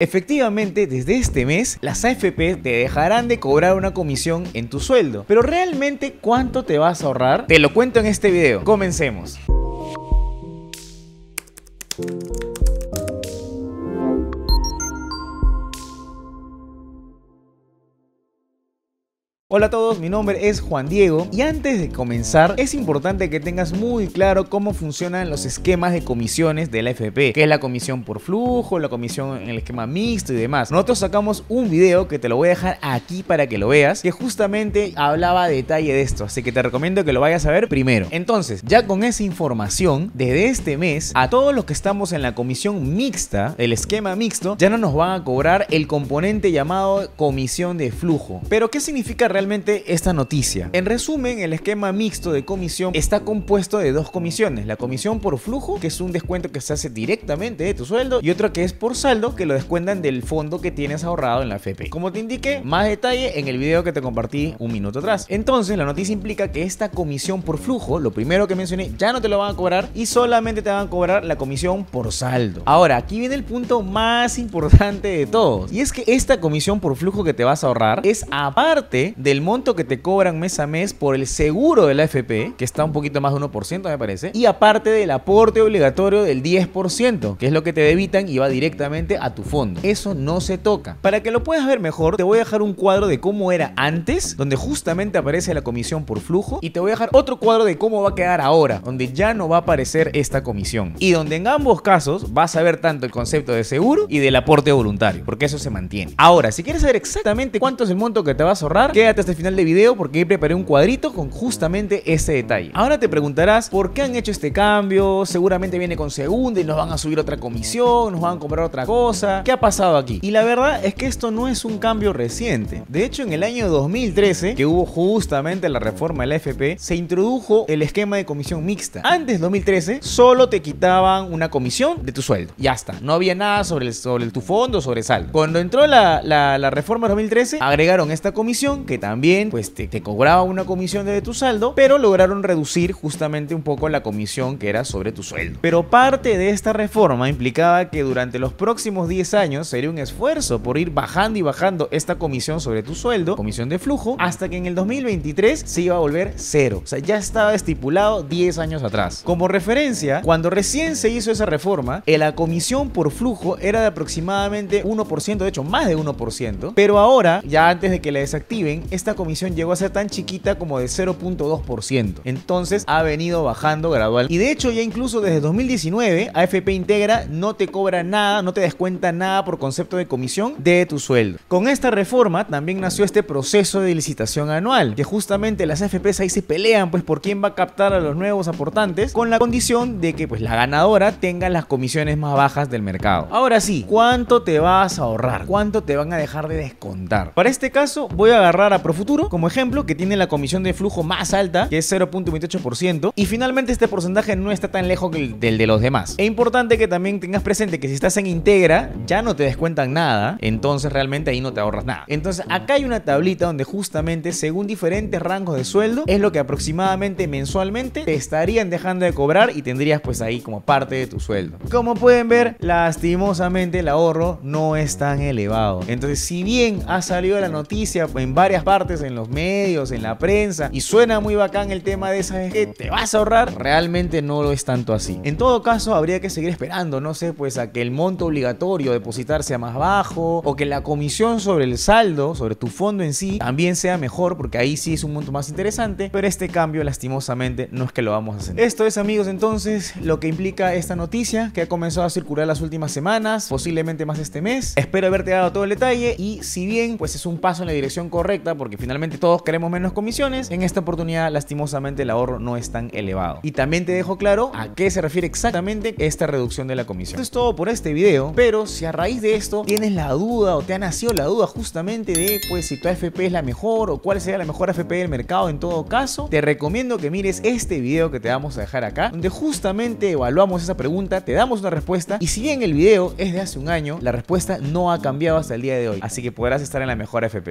Efectivamente, desde este mes, las AFP te dejarán de cobrar una comisión en tu sueldo. Pero realmente, ¿cuánto te vas a ahorrar? Te lo cuento en este video. Comencemos. Hola a todos, mi nombre es Juan Diego y antes de comenzar es importante que tengas muy claro cómo funcionan los esquemas de comisiones de la FP, que es la comisión por flujo, la comisión en el esquema mixto y demás. Nosotros sacamos un video que te lo voy a dejar aquí para que lo veas, que justamente hablaba detalle de esto, así que te recomiendo que lo vayas a ver primero. Entonces, ya con esa información, desde este mes, a todos los que estamos en la comisión mixta, el esquema mixto, ya no nos van a cobrar el componente llamado comisión de flujo. Pero, ¿qué significa realmente? esta noticia. En resumen, el esquema mixto de comisión está compuesto de dos comisiones. La comisión por flujo, que es un descuento que se hace directamente de tu sueldo, y otra que es por saldo, que lo descuentan del fondo que tienes ahorrado en la FP. Como te indiqué, más detalle en el video que te compartí un minuto atrás. Entonces, la noticia implica que esta comisión por flujo, lo primero que mencioné, ya no te lo van a cobrar y solamente te van a cobrar la comisión por saldo. Ahora, aquí viene el punto más importante de todos, y es que esta comisión por flujo que te vas a ahorrar es aparte de del monto que te cobran mes a mes por el seguro de la FP, que está un poquito más de 1%, me parece, y aparte del aporte obligatorio del 10%, que es lo que te debitan y va directamente a tu fondo. Eso no se toca. Para que lo puedas ver mejor, te voy a dejar un cuadro de cómo era antes, donde justamente aparece la comisión por flujo, y te voy a dejar otro cuadro de cómo va a quedar ahora, donde ya no va a aparecer esta comisión. Y donde en ambos casos vas a ver tanto el concepto de seguro y del aporte voluntario, porque eso se mantiene. Ahora, si quieres saber exactamente cuánto es el monto que te vas a ahorrar, quédate hasta el este final del video porque preparé un cuadrito con justamente ese detalle. Ahora te preguntarás por qué han hecho este cambio, seguramente viene con segunda y nos van a subir otra comisión, nos van a comprar otra cosa, ¿qué ha pasado aquí? Y la verdad es que esto no es un cambio reciente. De hecho, en el año 2013, que hubo justamente la reforma del FP, se introdujo el esquema de comisión mixta. Antes 2013, solo te quitaban una comisión de tu sueldo. Ya está. No había nada sobre, tu fondo, sobre sal. Cuando entró la, la, la reforma 2013, agregaron esta comisión que también también pues te, cobraba una comisión desde tu saldo, pero lograron reducir justamente un poco la comisión que era sobre tu sueldo. Pero parte de esta reforma implicaba que durante los próximos 10 años sería un esfuerzo por ir bajando y bajando esta comisión sobre tu sueldo, comisión de flujo, hasta que en el 2023 se iba a volver cero. O sea, ya estaba estipulado 10 años atrás. Como referencia, cuando recién se hizo esa reforma, eh, la comisión por flujo era de aproximadamente 1%, de hecho más de 1%, pero ahora, ya antes de que la desactiven, esta comisión llegó a ser tan chiquita como de 0.2%. Entonces ha venido bajando gradual. Y de hecho ya incluso desde 2019 AFP Integra no te cobra nada, no te descuenta nada por concepto de comisión de tu sueldo. Con esta reforma también nació este proceso de licitación anual, que justamente las AFPs ahí se pelean pues por quién va a captar a los nuevos aportantes con la condición de que pues la ganadora tenga las comisiones más bajas del mercado. Ahora sí, ¿cuánto te vas a ahorrar? ¿Cuánto te van a dejar de descontar? Para este caso voy a agarrar a futuro como ejemplo, que tiene la comisión de flujo más alta, que es 0.28%, y finalmente este porcentaje no está tan lejos del de los demás. Es importante que también tengas presente que si estás en Integra, ya no te descuentan nada, entonces realmente ahí no te ahorras nada. Entonces acá hay una tablita donde justamente según diferentes rangos de sueldo es lo que aproximadamente mensualmente te estarían dejando de cobrar y tendrías pues ahí como parte de tu sueldo. Como pueden ver, lastimosamente el ahorro no es tan elevado. Entonces si bien ha salido la noticia en varias partes, en los medios, en la prensa, y suena muy bacán el tema de esa que te vas a ahorrar, realmente no lo es tanto así. En todo caso, habría que seguir esperando, no sé, pues a que el monto obligatorio depositar sea más bajo, o que la comisión sobre el saldo, sobre tu fondo en sí, también sea mejor, porque ahí sí es un monto más interesante, pero este cambio lastimosamente no es que lo vamos a hacer. Esto es amigos entonces lo que implica esta noticia que ha comenzado a circular las últimas semanas, posiblemente más este mes. Espero haberte dado todo el detalle y si bien pues es un paso en la dirección correcta, porque porque finalmente todos queremos menos comisiones, en esta oportunidad lastimosamente el ahorro no es tan elevado. Y también te dejo claro a qué se refiere exactamente esta reducción de la comisión. Esto es todo por este video, pero si a raíz de esto tienes la duda o te ha nacido la duda justamente de pues si tu AFP es la mejor o cuál sería la mejor AFP del mercado en todo caso, te recomiendo que mires este video que te vamos a dejar acá, donde justamente evaluamos esa pregunta, te damos una respuesta y si bien el video es de hace un año, la respuesta no ha cambiado hasta el día de hoy, así que podrás estar en la mejor AFP.